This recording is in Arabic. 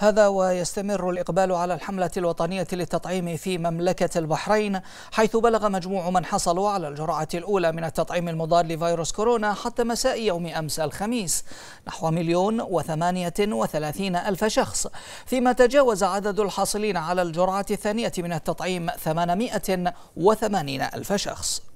هذا ويستمر الإقبال على الحملة الوطنية للتطعيم في مملكة البحرين حيث بلغ مجموع من حصلوا على الجرعة الأولى من التطعيم المضاد لفيروس كورونا حتى مساء يوم أمس الخميس نحو مليون وثمانية وثلاثين ألف شخص فيما تجاوز عدد الحاصلين على الجرعة الثانية من التطعيم وثمانين ألف شخص